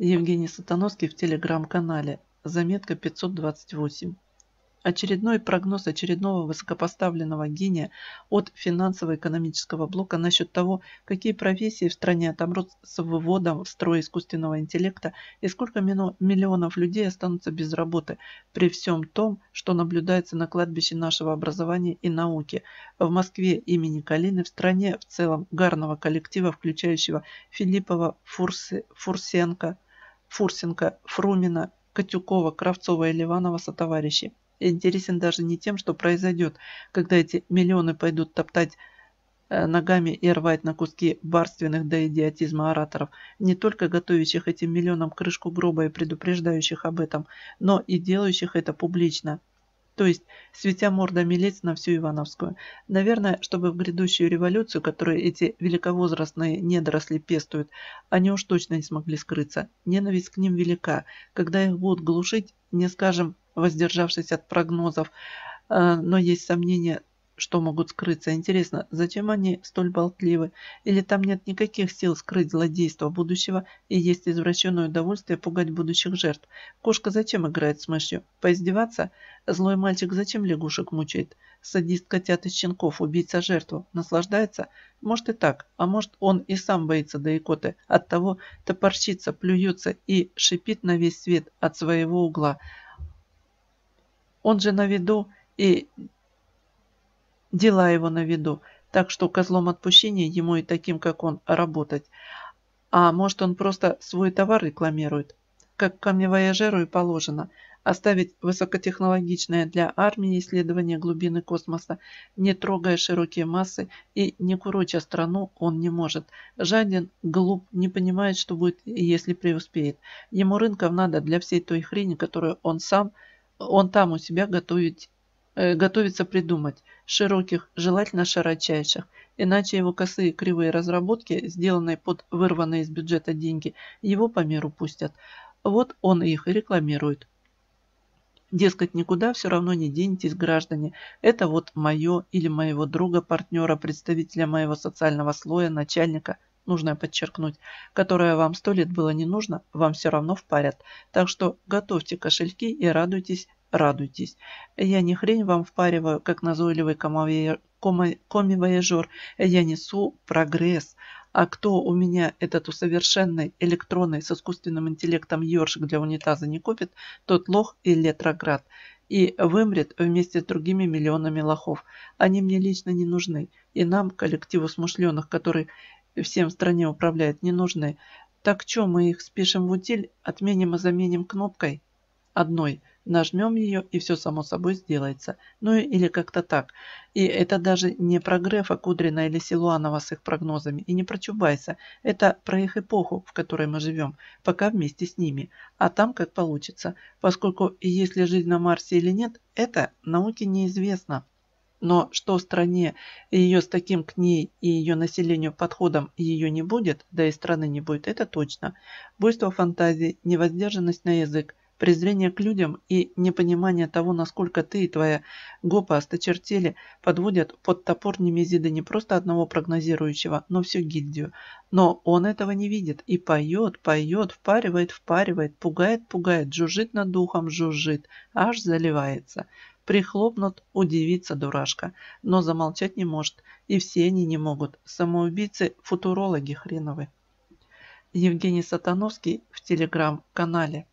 Евгений Сатановский в телеграм-канале. Заметка 528. Очередной прогноз очередного высокопоставленного гения от финансово-экономического блока насчет того, какие профессии в стране отомрут с выводом в строй искусственного интеллекта и сколько миллионов людей останутся без работы при всем том, что наблюдается на кладбище нашего образования и науки. В Москве имени Калины, в стране в целом гарного коллектива, включающего Филиппова, Фурсы, Фурсенко, Фурсенко, Фрумина, Катюкова, Кравцова и Ливанова сотоварищи. Интересен даже не тем, что произойдет, когда эти миллионы пойдут топтать э, ногами и рвать на куски барственных до идиотизма ораторов, не только готовящих этим миллионам крышку гроба и предупреждающих об этом, но и делающих это публично – то есть светя мордами лиц на всю Ивановскую. Наверное, чтобы в грядущую революцию, которую эти великовозрастные недоросли пестуют, они уж точно не смогли скрыться. Ненависть к ним велика. Когда их будут глушить, не скажем, воздержавшись от прогнозов, э, но есть сомнения, что могут скрыться? Интересно, зачем они столь болтливы? Или там нет никаких сил скрыть злодейство будущего и есть извращенное удовольствие пугать будущих жертв? Кошка зачем играет с мышью? Поиздеваться? Злой мальчик зачем лягушек мучает? Садист котят и щенков, убийца жертву. Наслаждается? Может и так. А может он и сам боится до икоты. От того топорщится, плюется и шипит на весь свет от своего угла. Он же на виду и дела его на виду, так что козлом отпущения ему и таким, как он, работать. А может, он просто свой товар рекламирует, как камневояжеру и положено, оставить высокотехнологичное для армии исследование глубины космоса, не трогая широкие массы и не куроча страну он не может. Жаден, глуп, не понимает, что будет, если преуспеет. Ему рынков надо для всей той хрени, которую он сам, он там у себя готовить Э, готовится придумать. Широких, желательно широчайших. Иначе его косые кривые разработки, сделанные под вырванные из бюджета деньги, его по миру пустят. Вот он их и рекламирует. Дескать, никуда все равно не денетесь, граждане. Это вот мое или моего друга, партнера, представителя моего социального слоя, начальника, нужно подчеркнуть, которое вам сто лет было не нужно, вам все равно впарят. Так что готовьте кошельки и радуйтесь радуйтесь. Я не хрень вам впариваю, как назойливый коми-вояжер. я несу прогресс. А кто у меня этот усовершенный электронный с искусственным интеллектом ёршик для унитаза не купит, тот лох и летроград. И вымрет вместе с другими миллионами лохов. Они мне лично не нужны. И нам, коллективу смышленых, который всем в стране управляет, не нужны. Так что мы их спишем в утиль, отменим и заменим кнопкой? Одной – Нажмем ее и все само собой сделается. Ну или как-то так. И это даже не про Грефа, Кудрина или Силуанова с их прогнозами. И не про Чубайса. Это про их эпоху, в которой мы живем. Пока вместе с ними. А там как получится. Поскольку есть ли жизнь на Марсе или нет, это науке неизвестно. Но что стране и ее с таким к ней и ее населению подходом ее не будет, да и страны не будет, это точно. Буйство фантазии, невоздержанность на язык, презрение к людям и непонимание того, насколько ты и твоя гопа осточертели, подводят под топор Немезида не просто одного прогнозирующего, но всю гильдию. Но он этого не видит и поет, поет, впаривает, впаривает, пугает, пугает, жужжит над духом, жужжит, аж заливается. Прихлопнут, удивится дурашка, но замолчать не может, и все они не могут. Самоубийцы-футурологи хреновы. Евгений Сатановский в телеграм-канале.